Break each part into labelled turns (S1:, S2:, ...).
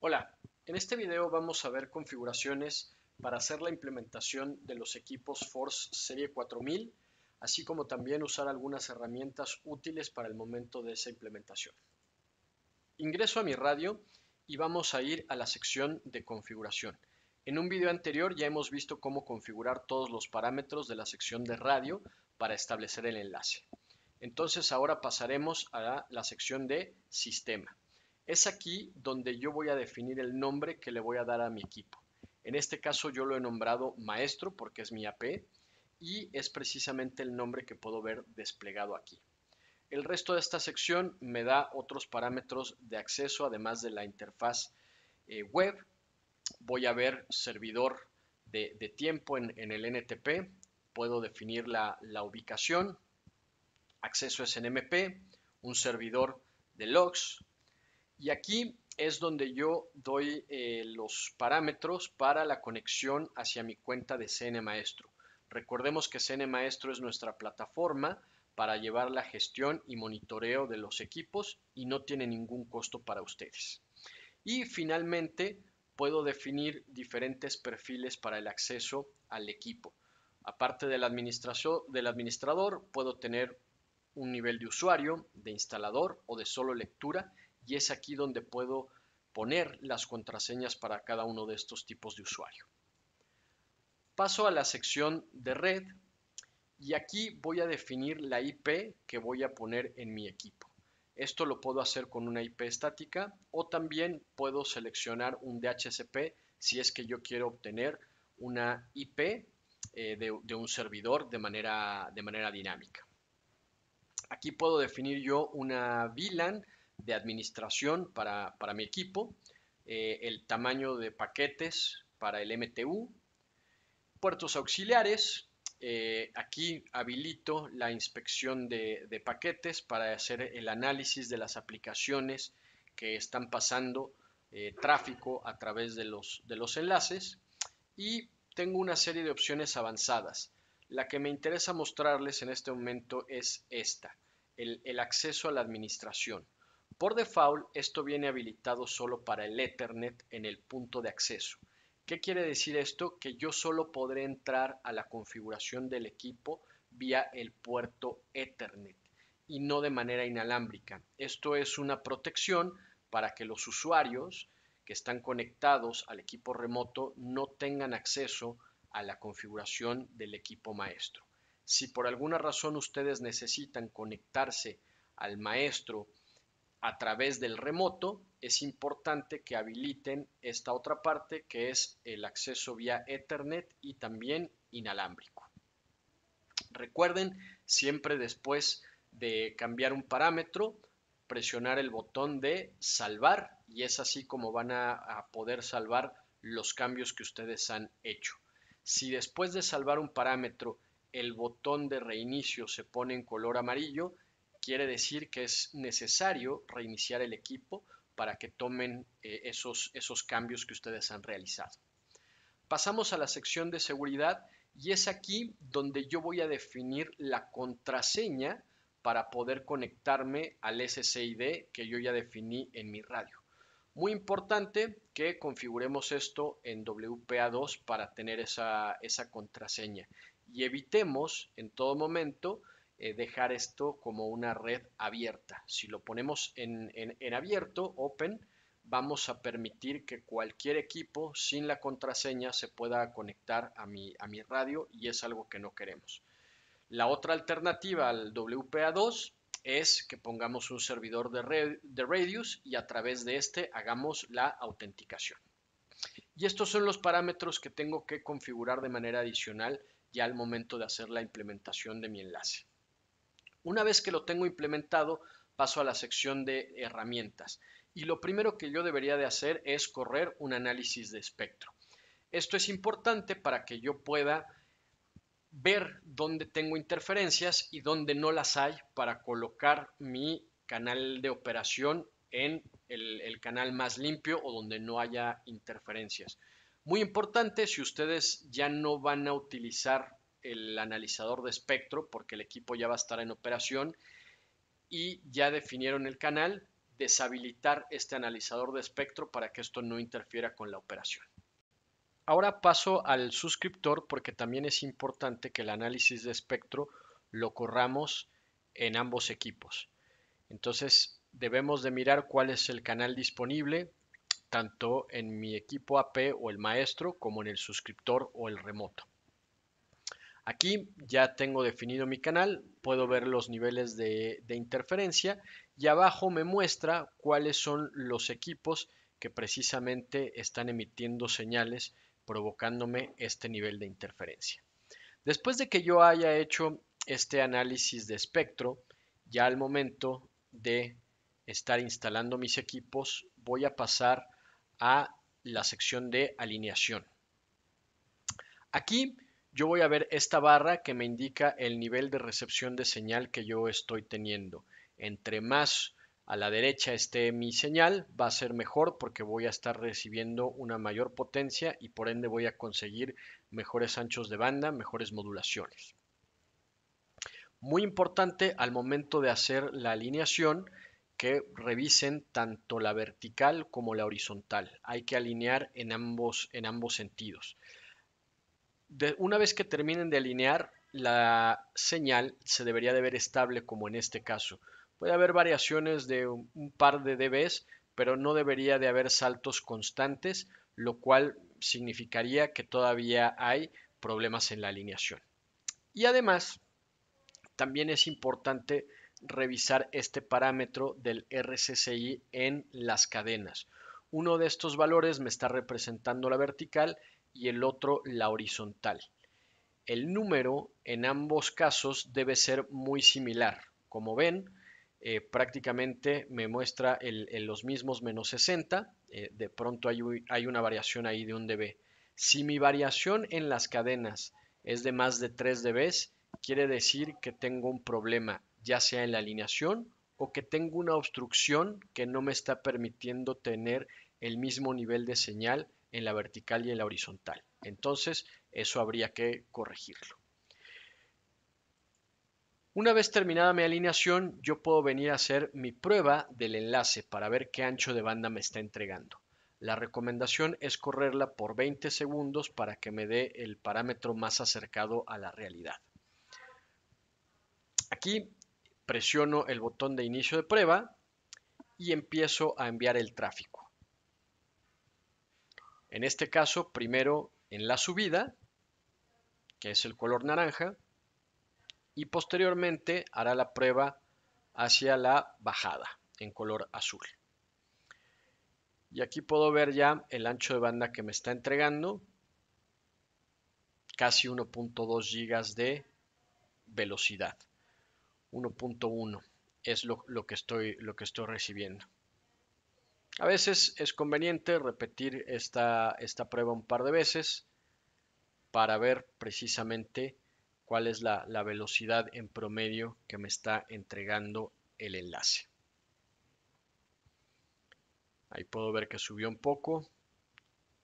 S1: Hola, en este video vamos a ver configuraciones para hacer la implementación de los equipos Force Serie 4000, así como también usar algunas herramientas útiles para el momento de esa implementación. Ingreso a mi radio y vamos a ir a la sección de configuración. En un video anterior ya hemos visto cómo configurar todos los parámetros de la sección de radio para establecer el enlace. Entonces ahora pasaremos a la sección de sistema. Es aquí donde yo voy a definir el nombre que le voy a dar a mi equipo. En este caso yo lo he nombrado maestro porque es mi AP y es precisamente el nombre que puedo ver desplegado aquí. El resto de esta sección me da otros parámetros de acceso, además de la interfaz eh, web. Voy a ver servidor de, tiempo en, el NTP. Puedo definir la, la, ubicación. Acceso SNMP, un servidor de logs, y aquí es donde yo doy eh, los parámetros para la conexión hacia mi cuenta de CN Maestro. Recordemos que CN Maestro es nuestra plataforma para llevar la gestión y monitoreo de los equipos y no tiene ningún costo para ustedes. Y finalmente puedo definir diferentes perfiles para el acceso al equipo. Aparte del administrador, puedo tener un nivel de usuario, de instalador o de solo lectura y es aquí donde puedo poner las contraseñas para cada uno de estos tipos de usuario. Paso a la sección de red y aquí voy a definir la IP que voy a poner en mi equipo. Esto lo puedo hacer con una IP estática o también puedo seleccionar un DHCP si es que yo quiero obtener una IP eh, de, un servidor de manera, de manera dinámica. Aquí puedo definir yo una VLAN de administración para, mi equipo, eh, el tamaño de paquetes para el MTU, puertos auxiliares, eh, aquí habilito la inspección de, paquetes para hacer el análisis de las aplicaciones que están pasando eh, tráfico a través de los, de los enlaces y tengo una serie de opciones avanzadas. La que me interesa mostrarles en este momento es esta, el acceso a la administración. Por default, esto viene habilitado solo para el Ethernet en el punto de acceso. ¿Qué quiere decir esto? Que yo solo podré entrar a la configuración del equipo vía el puerto Ethernet y no de manera inalámbrica. Esto es una protección para que los usuarios que están conectados al equipo remoto no tengan acceso a la configuración del equipo maestro. Si por alguna razón ustedes necesitan conectarse al maestro a través del remoto, es importante que habiliten esta otra parte que es el acceso vía Ethernet y también inalámbrico. Recuerden siempre después de cambiar un parámetro, presionar el botón de salvar y es así como van a, poder salvar los cambios que ustedes han hecho. Si después de salvar un parámetro el botón de reinicio se pone en color amarillo, quiere decir que es necesario reiniciar el equipo para que tomen eh, esos, cambios que ustedes han realizado. Pasamos a la sección de seguridad y es aquí donde yo voy a definir la contraseña para poder conectarme al SSID que yo ya definí en mi radio. Muy importante que configuremos esto en WPA2 para tener esa, esa contraseña y evitemos en todo momento eh, dejar esto como una red abierta. Si lo ponemos en, abierto, open, vamos a permitir que cualquier equipo sin la contraseña se pueda conectar a mi, a mi radio y es algo que no queremos. La otra alternativa al WPA2 es que pongamos un servidor de, de Radius y a través de este hagamos la autenticación. Y estos son los parámetros que tengo que configurar de manera adicional ya al momento de hacer la implementación de mi enlace. Una vez que lo tengo implementado, paso a la sección de herramientas. Y lo primero que yo debería de hacer es correr un análisis de espectro. Esto es importante para que yo pueda ver dónde tengo interferencias y dónde no las hay para colocar mi canal de operación en el, el, canal más limpio o donde no haya interferencias. Muy importante, si ustedes ya no van a utilizar el analizador de espectro porque el equipo ya va a estar en operación y ya definieron el canal, deshabilitar este analizador de espectro para que esto no interfiera con la operación. Ahora paso al suscriptor porque también es importante que el análisis de espectro lo corramos en ambos equipos. Entonces debemos de mirar cuál es el canal disponible tanto en mi equipo AP o el maestro como en el suscriptor o el remoto. Aquí ya tengo definido mi canal, puedo ver los niveles de, interferencia y abajo me muestra cuáles son los equipos que precisamente están emitiendo señales provocándome este nivel de interferencia. Después de que yo haya hecho este análisis de espectro, ya al momento de estar instalando mis equipos, voy a pasar a la sección de alineación. Aquí yo voy a ver esta barra que me indica el nivel de recepción de señal que yo estoy teniendo. Entre más a la derecha esté mi señal, va a ser mejor porque voy a estar recibiendo una mayor potencia y por ende voy a conseguir mejores anchos de banda, mejores modulaciones. Muy importante al momento de hacer la alineación que revisen tanto la vertical como la horizontal. Hay que alinear en ambos, en ambos sentidos una vez que terminen de alinear, la señal se debería de ver estable como en este caso. Puede haber variaciones de un, par de dBs, pero no debería de haber saltos constantes, lo cual significaría que todavía hay problemas en la alineación. Y además, también es importante revisar este parámetro del RCCI en las cadenas. Uno de estos valores me está representando la vertical y el otro la horizontal. El número en ambos casos debe ser muy similar. Como ven, eh, prácticamente me muestra en los mismos menos 60. Eh, de pronto hay, hay, una variación ahí de un dB. Si mi variación en las cadenas es de más de 3 dB, quiere decir que tengo un problema, ya sea en la alineación o que tengo una obstrucción que no me está permitiendo tener el mismo nivel de señal en la vertical y en la horizontal. Entonces, eso habría que corregirlo. Una vez terminada mi alineación, yo puedo venir a hacer mi prueba del enlace para ver qué ancho de banda me está entregando. La recomendación es correrla por 20 segundos para que me dé el parámetro más acercado a la realidad. Aquí presiono el botón de inicio de prueba y empiezo a enviar el tráfico. En este caso, primero en la subida, que es el color naranja, y posteriormente hará la prueba hacia la bajada en color azul. Y aquí puedo ver ya el ancho de banda que me está entregando, casi 1.2 gigas de velocidad. 1.1 es lo, lo, que estoy, lo que estoy recibiendo. A veces es conveniente repetir esta, esta prueba un par de veces para ver precisamente cuál es la, la velocidad en promedio que me está entregando el enlace. Ahí puedo ver que subió un poco,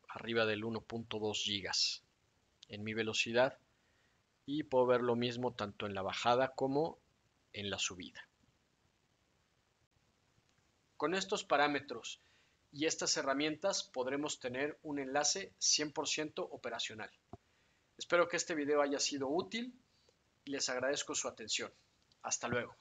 S1: arriba del 1.2 gigas en mi velocidad. Y puedo ver lo mismo tanto en la bajada como en la subida. Con estos parámetros y estas herramientas podremos tener un enlace 100% operacional. Espero que este video haya sido útil y les agradezco su atención. Hasta luego.